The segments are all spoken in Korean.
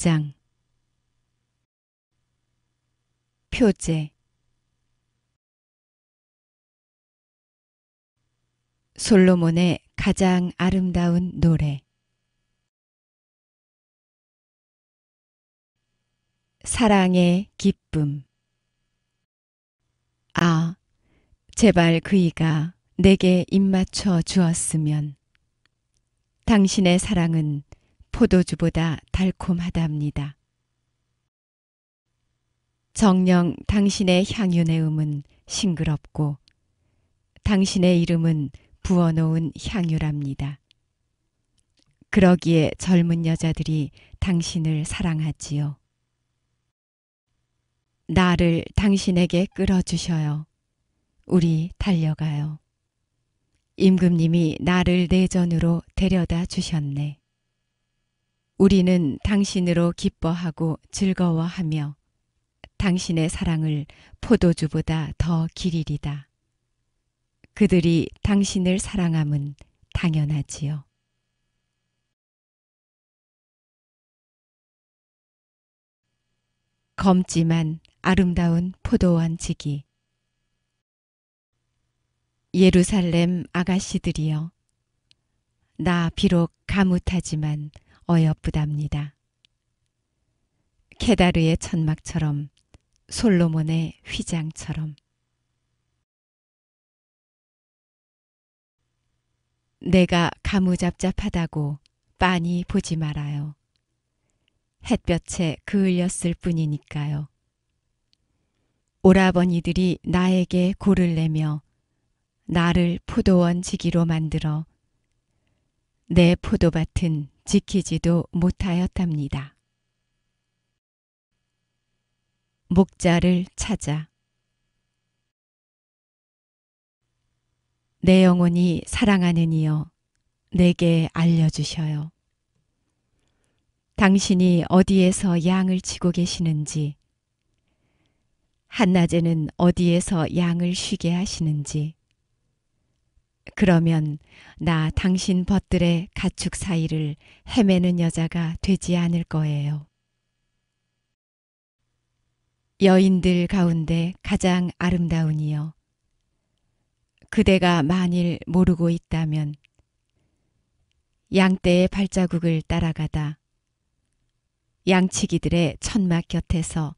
1장 표제 솔로몬의 가장 아름다운 노래 사랑의 기쁨 아, 제발 그이가 내게 입맞춰 주었으면 당신의 사랑은 포도주보다 달콤하답니다. 정령 당신의 향윤의 음은 싱그럽고 당신의 이름은 부어놓은 향유랍니다. 그러기에 젊은 여자들이 당신을 사랑하지요. 나를 당신에게 끌어주셔요. 우리 달려가요. 임금님이 나를 내전으로 데려다 주셨네. 우리는 당신으로 기뻐하고 즐거워하며 당신의 사랑을 포도주보다 더길리리다 그들이 당신을 사랑함은 당연하지요. 검지만 아름다운 포도원 지기 예루살렘 아가씨들이여 나 비록 가뭇하지만 어여쁘답니다. 케다르의 천막처럼 솔로몬의 휘장처럼 내가 가무잡잡하다고 빤히 보지 말아요. 햇볕에 그을렸을 뿐이니까요. 오라버니들이 나에게 고를 내며 나를 포도원 지기로 만들어 내 포도밭은 지키지도 못하였답니다. 목자를 찾아 내 영혼이 사랑하는 이여 내게 알려주셔요. 당신이 어디에서 양을 치고 계시는지, 한낮에는 어디에서 양을 쉬게 하시는지, 그러면 나 당신 벗들의 가축 사이를 헤매는 여자가 되지 않을 거예요. 여인들 가운데 가장 아름다우니요. 그대가 만일 모르고 있다면 양떼의 발자국을 따라가다 양치기들의 천막 곁에서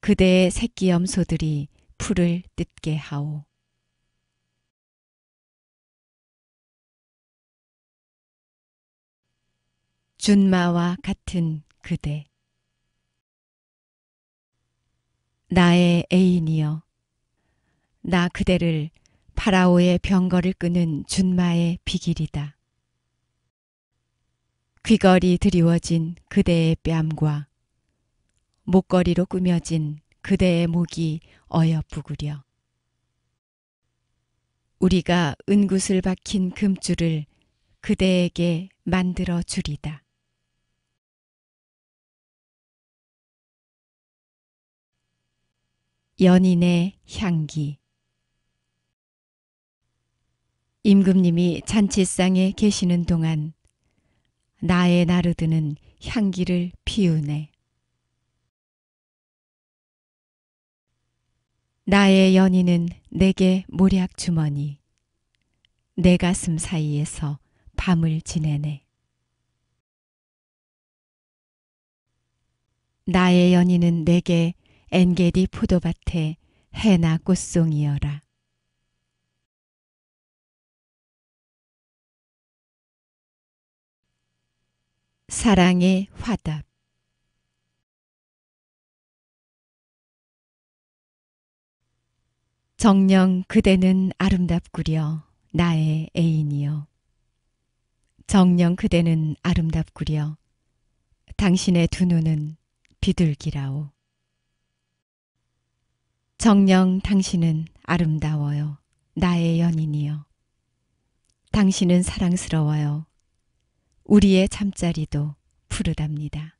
그대의 새끼 염소들이 풀을 뜯게 하오. 준마와 같은 그대. 나의 애인이여. 나 그대를 파라오의 병거를 끄는 준마의 비길이다. 귀걸이 드리워진 그대의 뺨과 목걸이로 꾸며진 그대의 목이 어여쁘구려. 우리가 은굿을 박힌 금줄을 그대에게 만들어 주리다. 연인의 향기 임금님이 잔치상에 계시는 동안 나의 나르드는 향기를 피우네. 나의 연인은 내게 모략 주머니, 내 가슴 사이에서 밤을 지내네. 나의 연인은 내게 엔게디 포도밭에 해나 꽃송이여라. 사랑의 화답 정령 그대는 아름답구려 나의 애인이여 정령 그대는 아름답구려 당신의 두 눈은 비둘기라오 정령 당신은 아름다워요. 나의 연인이요. 당신은 사랑스러워요. 우리의 잠자리도 푸르답니다.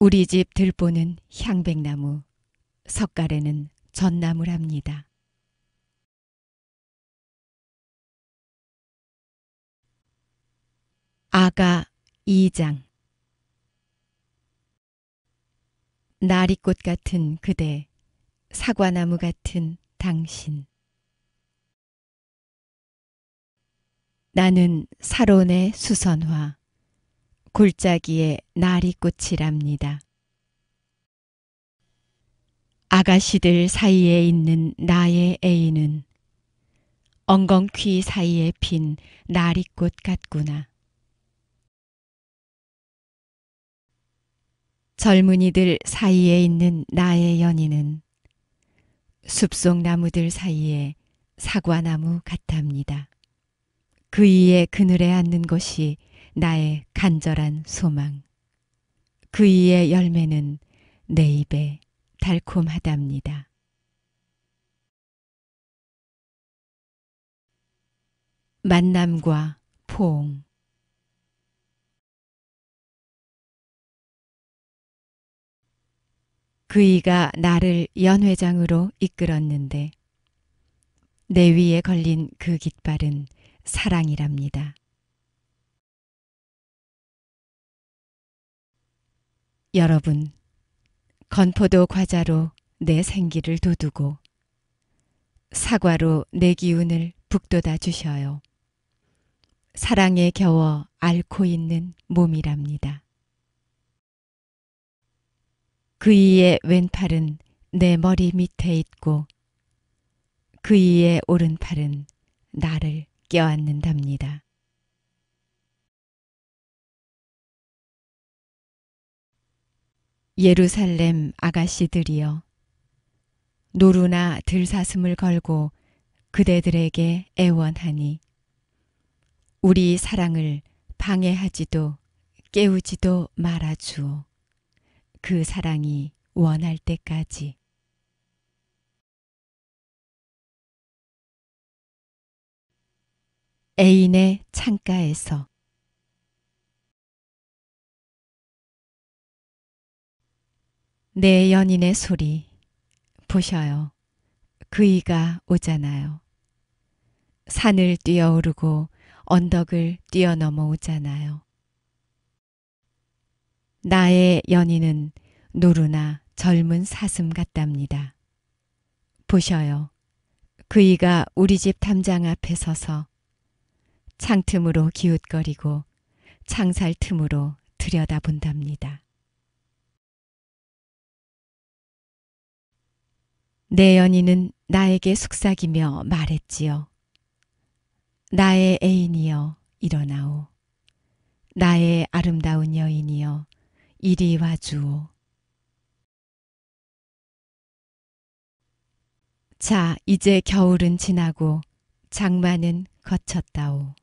우리 집 들보는 향백나무, 석가래는 전나무랍니다. 아가 2장 나리꽃 같은 그대, 사과나무 같은 당신. 나는 사론의 수선화, 골짜기의 나리꽃이랍니다. 아가씨들 사이에 있는 나의 애인은 엉겅퀴 사이에 핀 나리꽃 같구나. 젊은이들 사이에 있는 나의 연인은 숲속 나무들 사이에 사과나무 같답니다. 그 이의 그늘에 앉는 것이 나의 간절한 소망. 그 이의 열매는 내 입에 달콤하답니다. 만남과 포옹 그이가 나를 연회장으로 이끌었는데 내 위에 걸린 그 깃발은 사랑이랍니다. 여러분, 건포도 과자로 내 생기를 돋우고 사과로 내 기운을 북돋아 주셔요. 사랑에 겨워 앓고 있는 몸이랍니다. 그 이의 왼팔은 내 머리 밑에 있고 그 이의 오른팔은 나를 껴안는답니다. 예루살렘 아가씨들이여 노루나 들사슴을 걸고 그대들에게 애원하니 우리 사랑을 방해하지도 깨우지도 말아주오. 그 사랑이 원할 때까지. 애인의 창가에서 내 연인의 소리 보셔요. 그이가 오잖아요. 산을 뛰어오르고 언덕을 뛰어넘어 오잖아요. 나의 연인은 노루나 젊은 사슴 같답니다. 보셔요. 그이가 우리 집 담장 앞에 서서 창틈으로 기웃거리고 창살 틈으로 들여다본답니다. 내 연인은 나에게 속삭이며 말했지요. 나의 애인이여 일어나오. 나의 아름다운 여인이여 이리 와 주오. 자, 이제 겨울은 지나고 장마는 거쳤다오.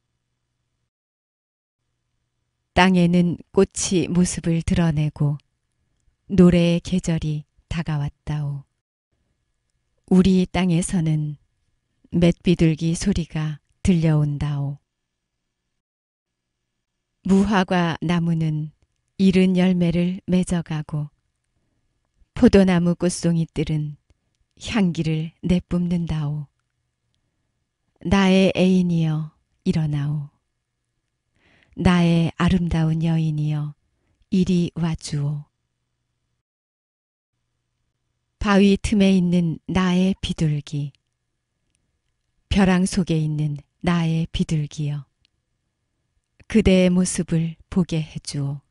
땅에는 꽃이 모습을 드러내고 노래의 계절이 다가왔다오. 우리 땅에서는 맷비둘기 소리가 들려온다오. 무화과 나무는 이른 열매를 맺어가고 포도나무 꽃송이들은 향기를 내뿜는다오. 나의 애인이여 일어나오. 나의 아름다운 여인이여 이리 와주오. 바위 틈에 있는 나의 비둘기. 벼랑 속에 있는 나의 비둘기여. 그대의 모습을 보게 해주오.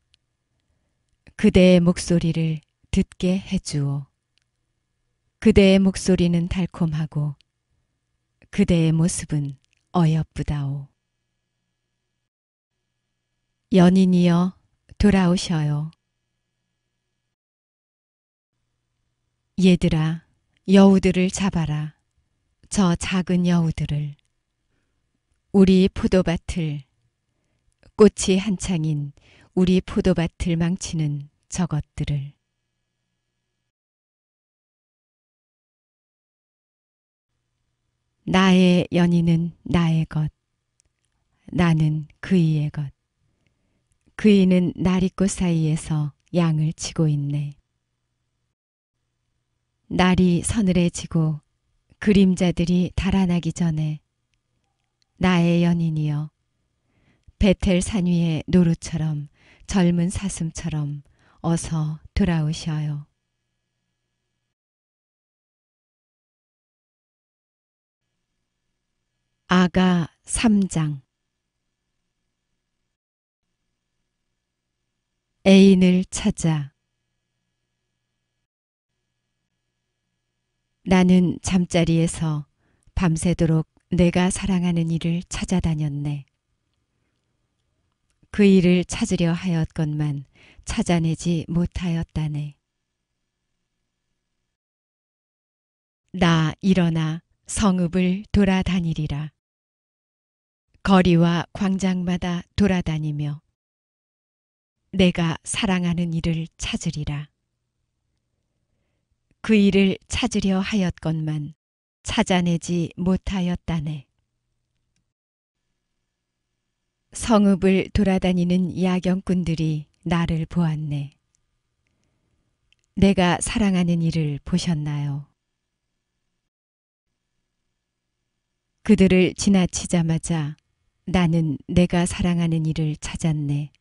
그대의 목소리를 듣게 해주오. 그대의 목소리는 달콤하고 그대의 모습은 어여쁘다오. 연인이여 돌아오셔요. 얘들아 여우들을 잡아라. 저 작은 여우들을. 우리 포도밭을 꽃이 한창인 우리 포도밭을 망치는 저것들을. 나의 연인은 나의 것. 나는 그이의 것. 그이는 나리꽃 사이에서 양을 치고 있네. 날이 서늘해지고 그림자들이 달아나기 전에 나의 연인이여 베텔 산 위의 노루처럼 젊은 사슴처럼 어서 돌아오셔요. 아가 3장 애인을 찾아 나는 잠자리에서 밤새도록 내가 사랑하는 이를 찾아다녔네. 그 일을 찾으려 하였건만 찾아내지 못하였다네. 나 일어나 성읍을 돌아다니리라. 거리와 광장마다 돌아다니며 내가 사랑하는 일을 찾으리라. 그 일을 찾으려 하였건만 찾아내지 못하였다네. 성읍을 돌아다니는 야경꾼들이 나를 보았네. 내가 사랑하는 이를 보셨나요? 그들을 지나치자마자 나는 내가 사랑하는 이를 찾았네.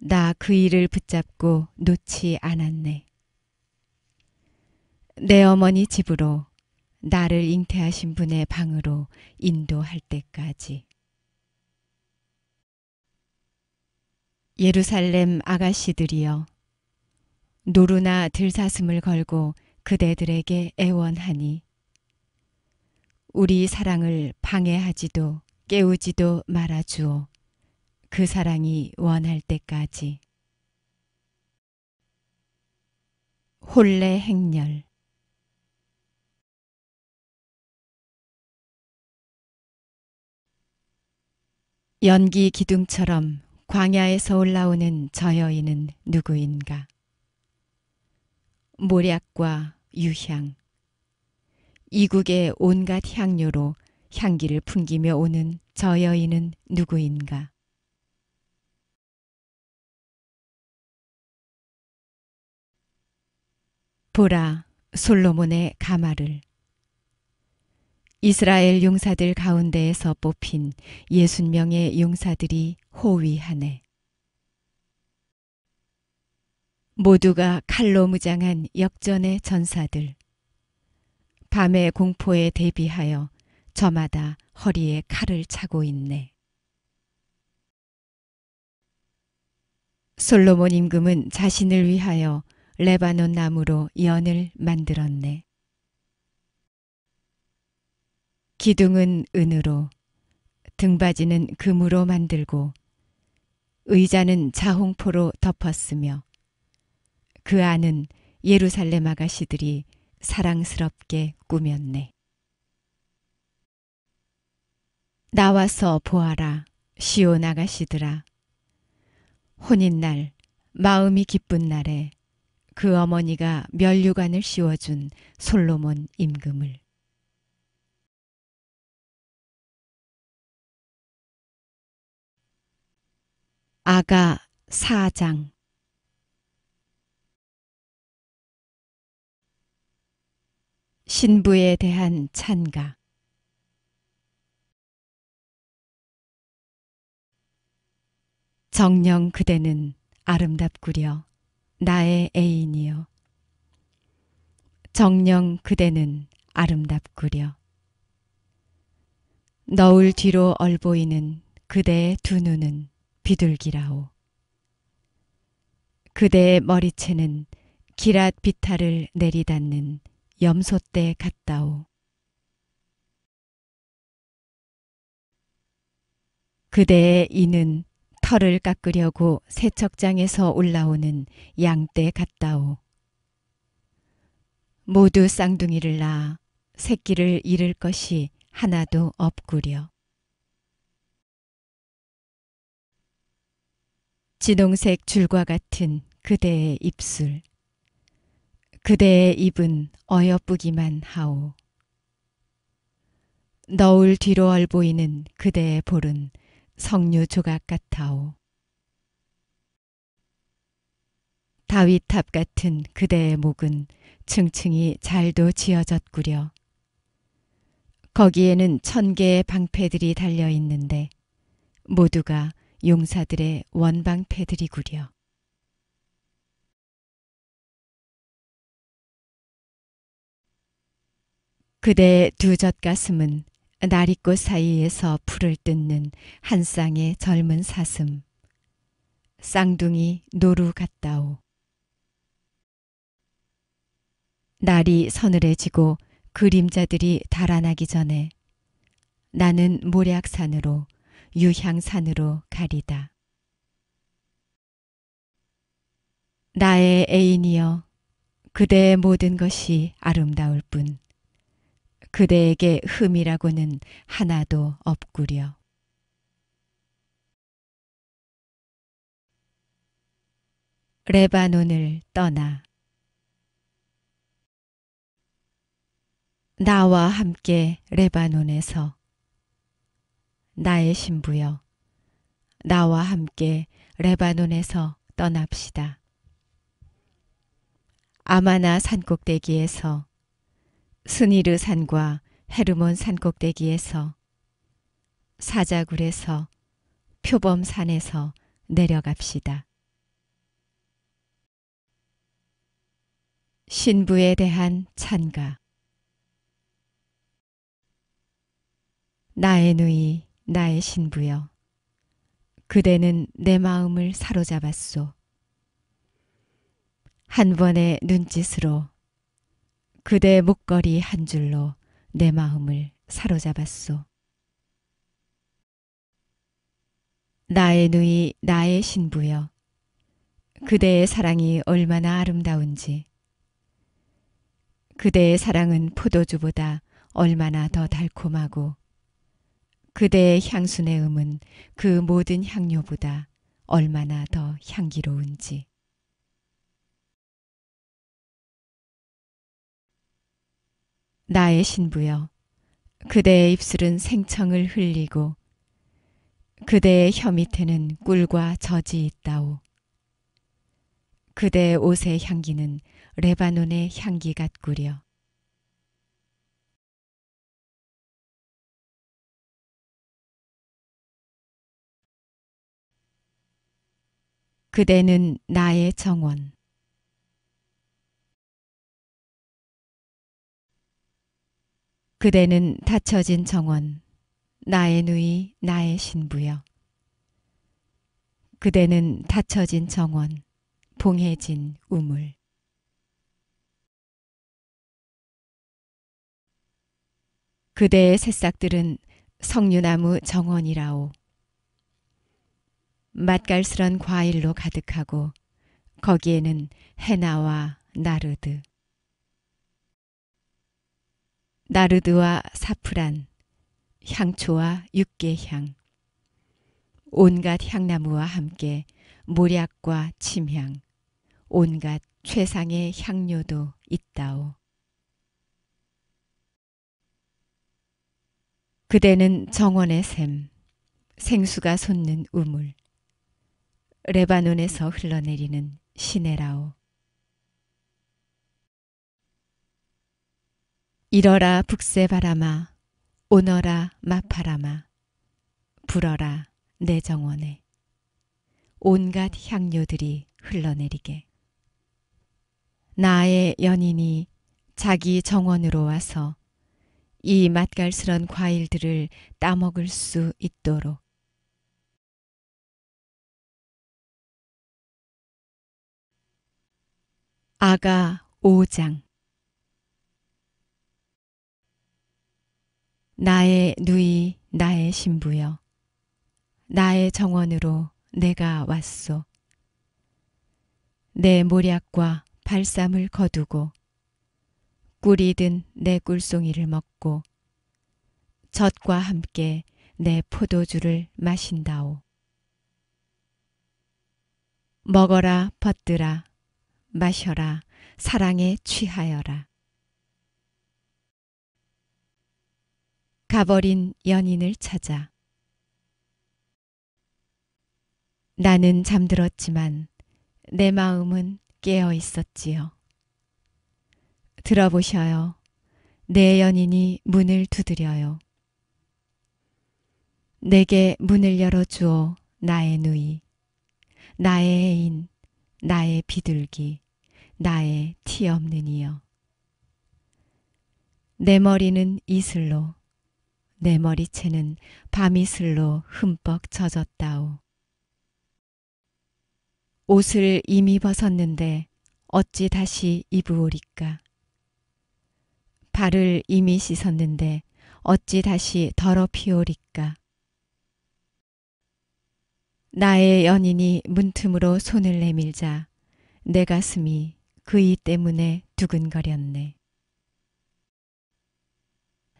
나 그 일을 붙잡고 놓지 않았네. 내 어머니 집으로 나를 잉태하신 분의 방으로 인도할 때까지. 예루살렘 아가씨들이여 노루나 들사슴을 걸고 그대들에게 애원하니 우리 사랑을 방해하지도 깨우지도 말아주오 그 사랑이 원할 때까지 혼례 행렬 연기 기둥처럼 광야에서 올라오는 저 여인은 누구인가? 모략과 유향. 이국의 온갖 향료로 향기를 풍기며 오는 저 여인은 누구인가? 보라, 솔로몬의 가마를. 이스라엘 용사들 가운데에서 뽑힌 예순명의 용사들이 호위하네. 모두가 칼로 무장한 역전의 전사들. 밤의 공포에 대비하여 저마다 허리에 칼을 차고 있네. 솔로몬 임금은 자신을 위하여 레바논 나무로 연을 만들었네. 기둥은 은으로, 등받이는 금으로 만들고 의자는 자홍포로 덮었으며 그 안은 예루살렘 아가씨들이 사랑스럽게 꾸몄네. 나와서 보아라, 시온 아가씨들아. 혼인날, 마음이 기쁜 날에 그 어머니가 면류관을 씌워준 솔로몬 임금을. 아가 사장 신부에 대한 찬가 정령 그대는 아름답구려 나의 애인이여 정령 그대는 아름답구려 너울 뒤로 얼보이는 그대의 두 눈은 비둘기라오. 그대의 머리채는 기랏 비탈을 내리닫는 염소떼 같다오. 그대의 이는 털을 깎으려고 세척장에서 올라오는 양떼 같다오. 모두 쌍둥이를 낳아 새끼를 잃을 것이 하나도 없구려. 진홍색 줄과 같은 그대의 입술. 그대의 입은 어여쁘기만 하오. 너울 뒤로 얼보이는 그대의 볼은 석류 조각 같아오. 다윗탑 같은 그대의 목은 층층이 잘도 지어졌구려. 거기에는 천 개의 방패들이 달려 있는데 모두가 용사들의 원방패들이구려. 그대두 젖가슴은 나리꽃 사이에서 풀을 뜯는 한 쌍의 젊은 사슴. 쌍둥이 노루 같다오. 날이 서늘해지고 그림자들이 달아나기 전에 나는 모략산으로 유향산으로 가리다. 나의 애인이여, 그대의 모든 것이 아름다울 뿐, 그대에게 흠이라고는 하나도 없구려. 레바논을 떠나 나와 함께 레바논에서 나의 신부여, 나와 함께 레바논에서 떠납시다. 아마나 산꼭대기에서 스니르 산과 헤르몬 산꼭대기에서 사자굴에서 표범산에서 내려갑시다. 신부에 대한 찬가 나의 누이 나의 신부여, 그대는 내 마음을 사로잡았소. 한 번의 눈짓으로 그대 목걸이 한 줄로 내 마음을 사로잡았소. 나의 누이, 나의 신부여, 그대의 사랑이 얼마나 아름다운지, 그대의 사랑은 포도주보다 얼마나 더 달콤하고 그대의 향순의 음은 그 모든 향료보다 얼마나 더 향기로운지. 나의 신부여, 그대의 입술은 생청을 흘리고 그대의 혀 밑에는 꿀과 젖이 있다오. 그대의 옷의 향기는 레바논의 향기 같구려. 그대는 나의 정원. 그대는 닫혀진 정원, 나의 누이, 나의 신부여. 그대는 닫혀진 정원, 봉해진 우물. 그대의 새싹들은 석류나무 정원이라오. 맛깔스런 과일로 가득하고 거기에는 헤나와 나르드. 나르드와 사프란, 향초와 육개향, 온갖 향나무와 함께 모략과 침향, 온갖 최상의 향료도 있다오. 그대는 정원의 샘, 생수가 솟는 우물, 레바논에서 흘러내리는 시네라오. 일어라 북새 바람아, 오너라 마파라마, 불어라 내 정원에. 온갖 향료들이 흘러내리게. 나의 연인이 자기 정원으로 와서 이 맛깔스런 과일들을 따먹을 수 있도록 아가 5장 나의 누이 나의 신부여 나의 정원으로 내가 왔소 내 모략과 발삼을 거두고 꿀이 든 내 꿀송이를 먹고 젖과 함께 내 포도주를 마신다오 먹어라 벗드라 마셔라. 사랑에 취하여라. 가버린 연인을 찾아 나는 잠들었지만 내 마음은 깨어 있었지요. 들어보셔요. 내 연인이 문을 두드려요. 내게 문을 열어주어 나의 누이, 나의 애인, 나의 비둘기, 나의 티 없는 이여. 내 머리는 이슬로, 내 머리채는 밤이슬로 흠뻑 젖었다오. 옷을 이미 벗었는데 어찌 다시 입으오리까? 발을 이미 씻었는데 어찌 다시 더럽히오리까? 나의 연인이 문틈으로 손을 내밀자 내 가슴이 그이 때문에 두근거렸네.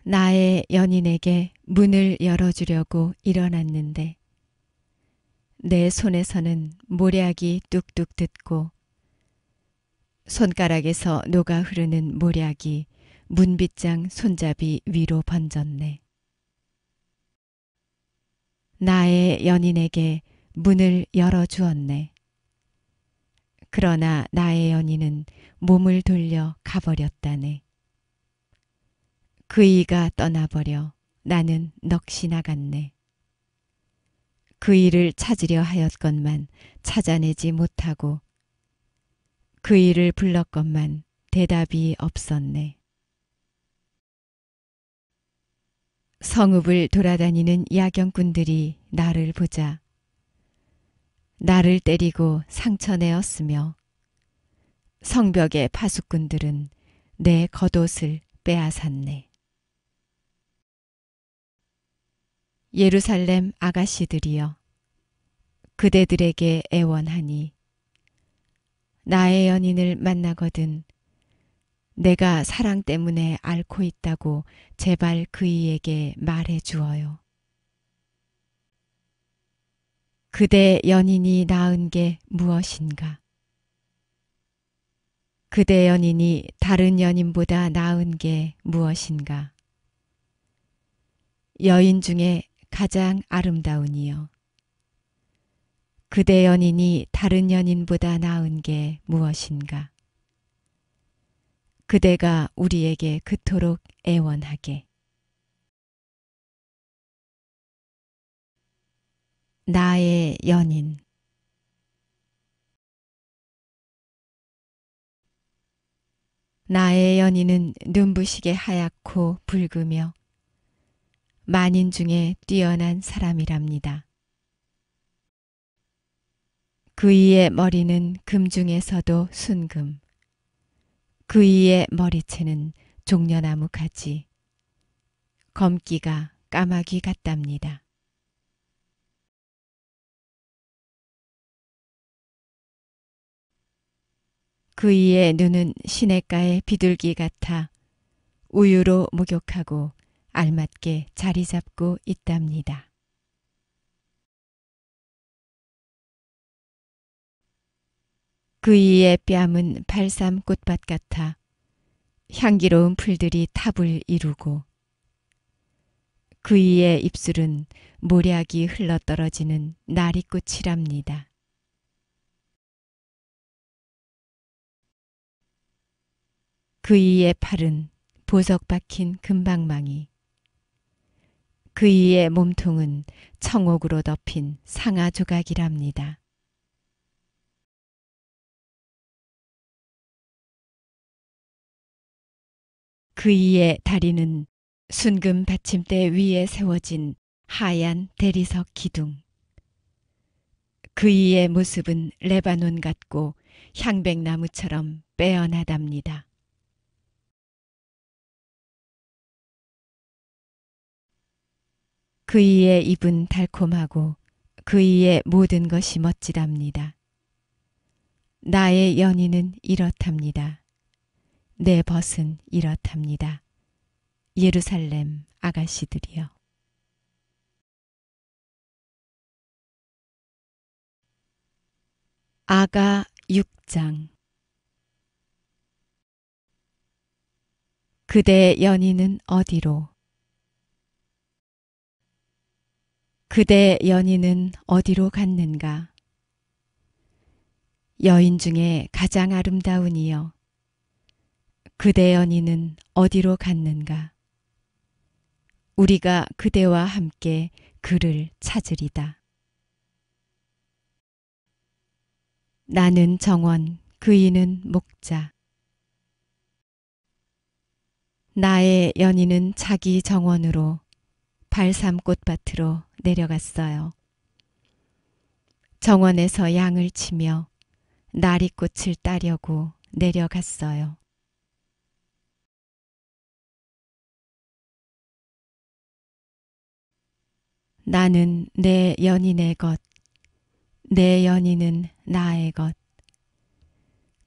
나의 연인에게 문을 열어주려고 일어났는데 내 손에서는 모략이 뚝뚝 듣고 손가락에서 녹아 흐르는 모략이 문빗장 손잡이 위로 번졌네. 나의 연인에게 문을 열어 주었네. 그러나 나의 연인은 몸을 돌려 가버렸다네. 그이가 떠나버려 나는 넋이 나갔네. 그이를 찾으려 하였건만 찾아내지 못하고 그이를 불렀건만 대답이 없었네. 성읍을 돌아다니는 야경꾼들이 나를 보자 나를 때리고 상처내었으며 성벽의 파수꾼들은 내 겉옷을 빼앗았네. 예루살렘 아가씨들이여 그대들에게 애원하니 나의 연인을 만나거든 내가 사랑 때문에 앓고 있다고 제발 그이에게 말해 주어요. 그대 연인이 낳은 게 무엇인가? 그대 연인이 다른 연인보다 나은 게 무엇인가? 여인 중에 가장 아름다운이여 그대 연인이 다른 연인보다 나은 게 무엇인가? 그대가 우리에게 그토록 애원하게. 나의 연인 나의 연인은 눈부시게 하얗고 붉으며 만인 중에 뛰어난 사람이랍니다. 그이의 머리는 금중에서도 순금, 그이의 머리채는 종려나무 가지, 검기가 까마귀 같답니다. 그 이의 눈은 시냇가의 비둘기 같아 우유로 목욕하고 알맞게 자리 잡고 있답니다. 그 이의 뺨은 팔삼 꽃밭 같아 향기로운 풀들이 탑을 이루고 그 이의 입술은 모략이 흘러떨어지는 나리꽃이랍니다. 그 이의 팔은 보석 박힌 금방망이. 그 이의 몸통은 청옥으로 덮인 상아 조각이랍니다. 그 이의 다리는 순금 받침대 위에 세워진 하얀 대리석 기둥. 그 이의 모습은 레바논 같고 향백나무처럼 빼어나답니다. 그 이의 입은 달콤하고 그 이의 모든 것이 멋지답니다. 나의 연인은 이렇답니다. 내 벗은 이렇답니다. 예루살렘 아가씨들이여. 아가 6장 그대 연인은 어디로 그대 연인은 어디로 갔는가? 여인 중에 가장 아름다운 이여. 그대 연인은 어디로 갔는가? 우리가 그대와 함께 그를 찾으리다. 나는 정원, 그이는 목자. 나의 연인은 자기 정원으로 발삼꽃밭으로 내려갔어요. 정원에서 양을 치며 나리꽃을 따려고 내려갔어요. 나는 내 연인의 것, 내 연인은 나의 것.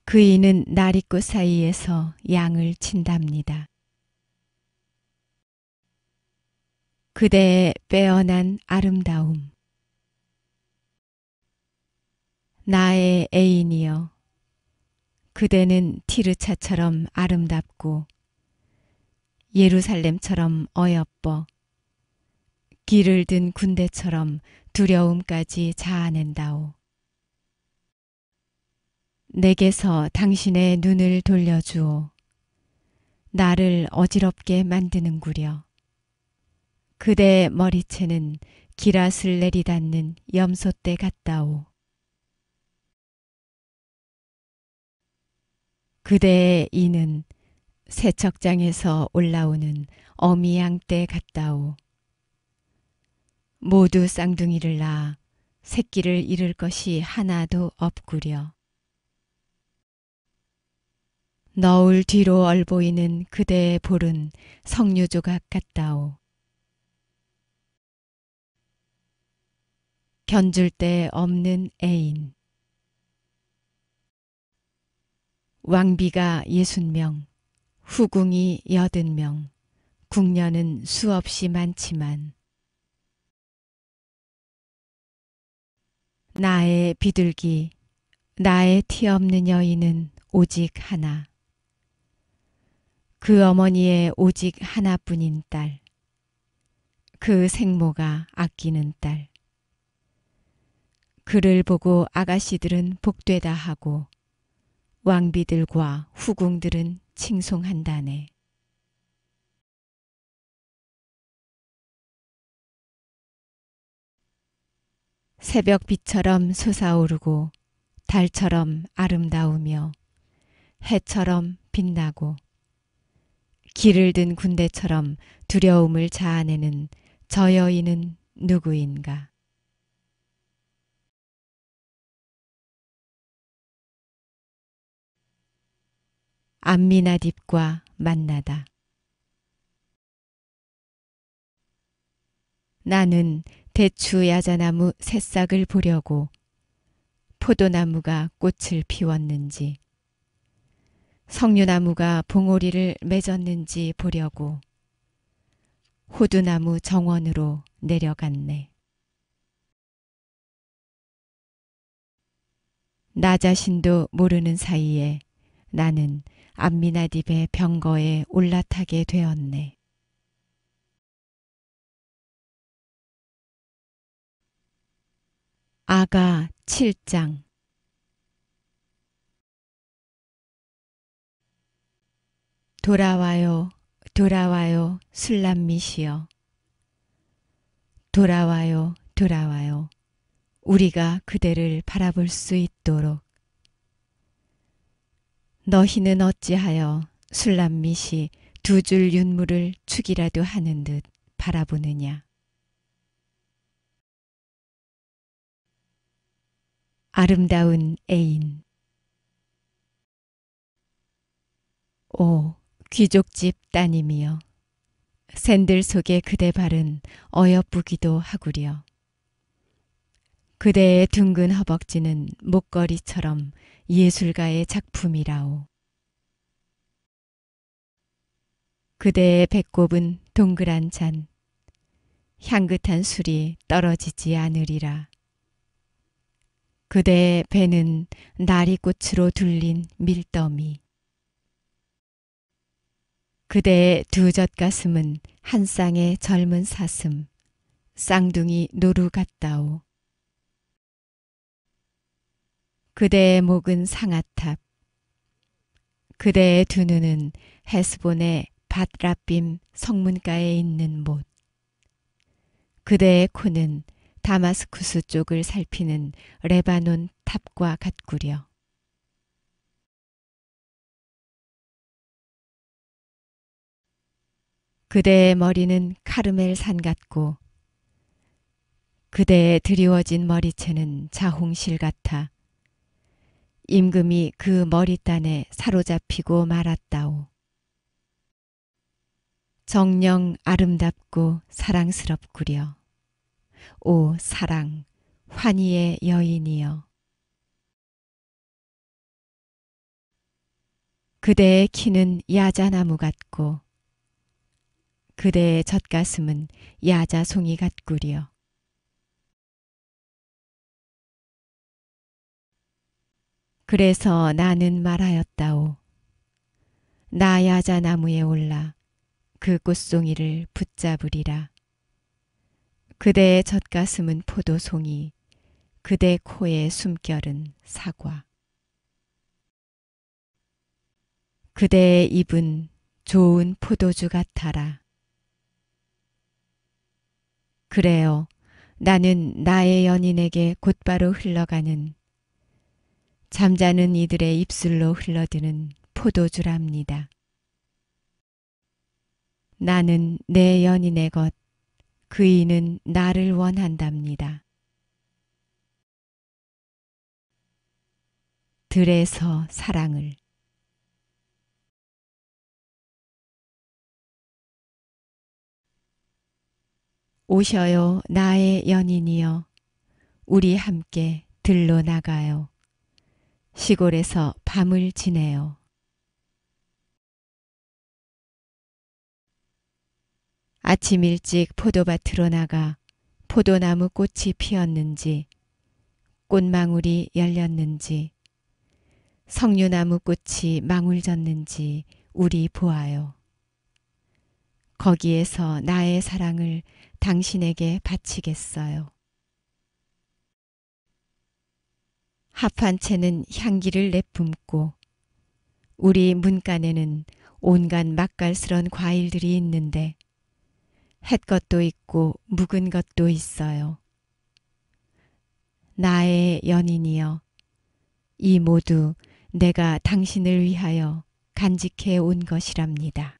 그이는 나리꽃 사이에서 양을 친답니다. 그대의 빼어난 아름다움. 나의 애인이여. 그대는 티르차처럼 아름답고 예루살렘처럼 어여뻐 길을 든 군대처럼 두려움까지 자아낸다오. 내게서 당신의 눈을 돌려주오. 나를 어지럽게 만드는구려. 그대의 머리채는 기랏을 내리닫는 염소떼 같다오. 그대의 이는 세척장에서 올라오는 어미양떼 같다오. 모두 쌍둥이를 낳아 새끼를 잃을 것이 하나도 없구려. 너울 뒤로 얼보이는 그대의 볼은 석류 조각 같다오. 견줄 데 없는 애인 왕비가 예순명, 후궁이 여든명, 궁녀는 수없이 많지만 나의 비둘기, 나의 티 없는 여인은 오직 하나. 그 어머니의 오직 하나뿐인 딸. 그 생모가 아끼는 딸. 그를 보고 아가씨들은 복되다 하고 왕비들과 후궁들은 칭송한다네. 새벽빛처럼 솟아오르고 달처럼 아름다우며 해처럼 빛나고 길을 든 군대처럼 두려움을 자아내는 저 여인은 누구인가? 안미나딥과 만나다. 나는 대추 야자나무 새싹을 보려고 포도나무가 꽃을 피웠는지 석류나무가 봉오리를 맺었는지 보려고 호두나무 정원으로 내려갔네. 나 자신도 모르는 사이에 나는 안미나딥의 병거에 올라타게 되었네. 아가 7장 돌아와요, 돌아와요, 술람미시여. 돌아와요, 돌아와요. 우리가 그대를 바라볼 수 있도록 너희는 어찌하여 술람미시 두 줄 윤물을 축이라도 하는 듯 바라보느냐. 아름다운 애인 오 귀족집 따님이여 샌들 속에 그대 발은 어여쁘기도 하구려 그대의 둥근 허벅지는 목걸이처럼 예술가의 작품이라오. 그대의 배꼽은 동그란 잔, 향긋한 술이 떨어지지 않으리라. 그대의 배는 나리꽃으로 둘린 밀더미. 그대의 두젖 가슴은 한 쌍의 젊은 사슴, 쌍둥이 노루 같다오. 그대의 목은 상아탑. 그대의 두 눈은 헤스본의 밭라빔 성문가에 있는 못. 그대의 코는 다마스쿠스 쪽을 살피는 레바논 탑과 같구려. 그대의 머리는 카르멜 산 같고 그대의 드리워진 머리채는 자홍실 같아 임금이 그 머리단에 사로잡히고 말았다오. 정령 아름답고 사랑스럽구려. 오 사랑, 환희의 여인이여. 그대의 키는 야자나무 같고 그대의 젖가슴은 야자송이 같구려. 그래서 나는 말하였다오. 나야자 나무에 올라 그 꽃송이를 붙잡으리라. 그대의 젖가슴은 포도송이, 그대 코의 숨결은 사과. 그대의 입은 좋은 포도주 같아라. 그래요. 나는 나의 연인에게 곧바로 흘러가는 잠자는 이들의 입술로 흘러드는 포도주랍니다. 나는 내 연인의 것, 그이는 나를 원한답니다. 들에서 사랑을 오셔요 나의 연인이여 우리 함께 들로 나가요. 시골에서 밤을 지내요. 아침 일찍 포도밭으로 나가 포도나무 꽃이 피었는지 꽃망울이 열렸는지 석류나무 꽃이 망울졌는지 우리 보아요. 거기에서 나의 사랑을 당신에게 바치겠어요. 합한 채는 향기를 내뿜고 우리 문간에는 온갖 맛깔스런 과일들이 있는데 햇 것도 있고 묵은 것도 있어요. 나의 연인이여, 이 모두 내가 당신을 위하여 간직해 온 것이랍니다.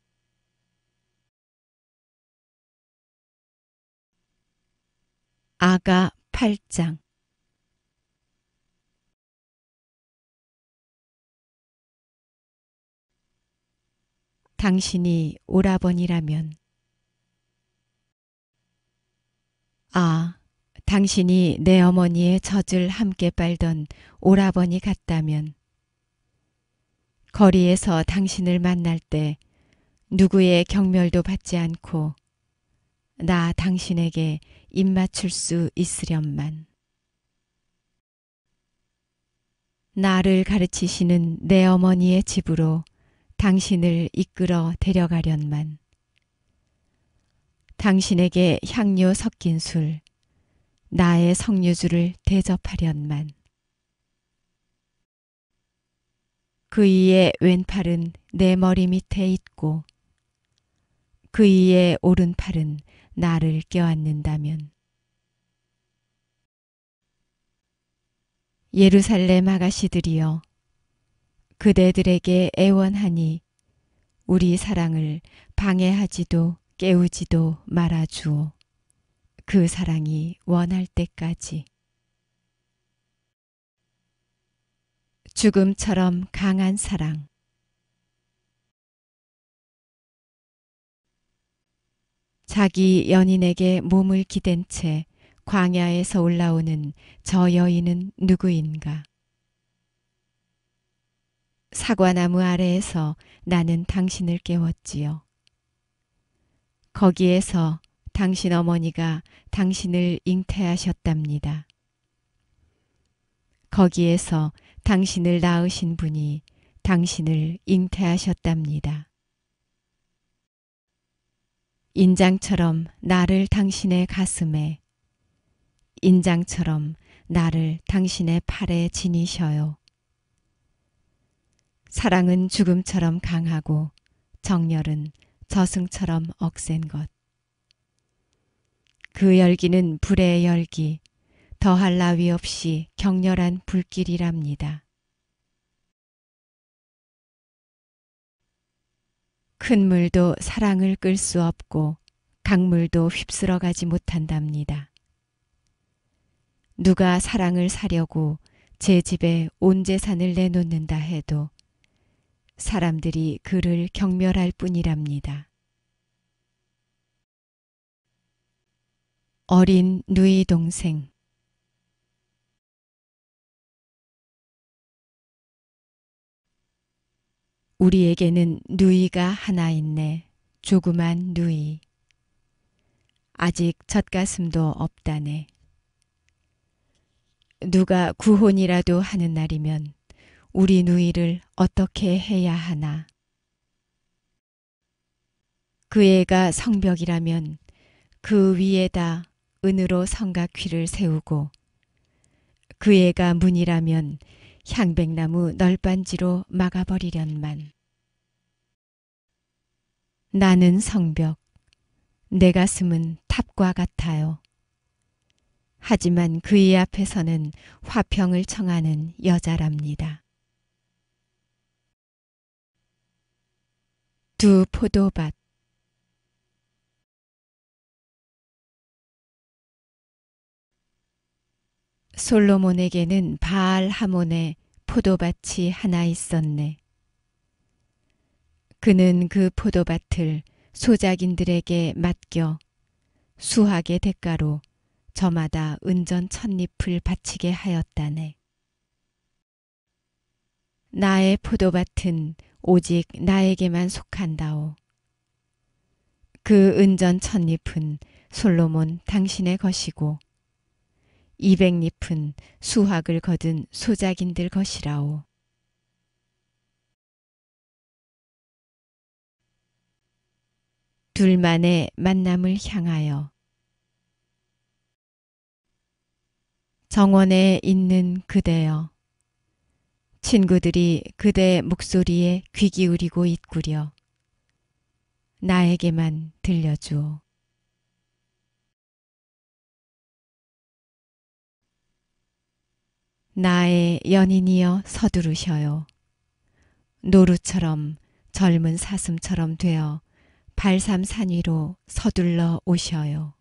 아가 8장 당신이 오라버니라면 아, 당신이 내 어머니의 젖을 함께 빨던 오라버니 같다면 거리에서 당신을 만날 때 누구의 경멸도 받지 않고 나 당신에게 입 맞출 수 있으련만. 나를 가르치시는 내 어머니의 집으로 당신을 이끌어 데려가련만. 당신에게 향료 섞인 술, 나의 석류주를 대접하련만. 그 이의 왼팔은 내 머리 밑에 있고, 그 이의 오른팔은 나를 껴안는다면. 예루살렘 아가씨들이여, 그대들에게 애원하니 우리 사랑을 방해하지도 깨우지도 말아주오. 그 사랑이 원할 때까지. 죽음처럼 강한 사랑. 자기 연인에게 몸을 기댄 채 광야에서 올라오는 저 여인은 누구인가? 사과나무 아래에서 나는 당신을 깨웠지요. 거기에서 당신 어머니가 당신을 잉태하셨답니다. 거기에서 당신을 낳으신 분이 당신을 잉태하셨답니다. 인장처럼 나를 당신의 가슴에, 인장처럼 나를 당신의 팔에 지니셔요. 사랑은 죽음처럼 강하고 정열은 저승처럼 억센 것. 그 열기는 불의 열기, 더할 나위 없이 격렬한 불길이랍니다. 큰 물도 사랑을 끌 수 없고 강물도 휩쓸어 가지 못한답니다. 누가 사랑을 사려고 제 집에 온 재산을 내놓는다 해도 사람들이 그를 경멸할 뿐이랍니다. 어린 누이 동생 우리에게는 누이가 하나 있네. 조그만 누이. 아직 젖가슴도 없다네. 누가 구혼이라도 하는 날이면 우리 누이를 어떻게 해야 하나? 그 애가 성벽이라면 그 위에다 은으로 성각귀를 세우고 그 애가 문이라면 향백나무 널빤지로 막아버리련만. 나는 성벽, 내 가슴은 탑과 같아요. 하지만 그의 앞에서는 화평을 청하는 여자랍니다. 두 포도밭 솔로몬에게는 바알 하몬의 포도밭이 하나 있었네. 그는 그 포도밭을 소작인들에게 맡겨 수학의 대가로 저마다 은전 첫잎을 바치게 하였다네. 나의 포도밭은 오직 나에게만 속한다오. 그 은전 천잎은 솔로몬 당신의 것이고 이백잎은 수확을 거둔 소작인들 것이라오. 둘만의 만남을 향하여 정원에 있는 그대여 친구들이 그대 의 목소리에 귀 기울이고 있구려. 나에게만 들려주오. 나의 연인이여 서두르셔요. 노루처럼 젊은 사슴처럼 되어 발삼산 위로 서둘러 오셔요.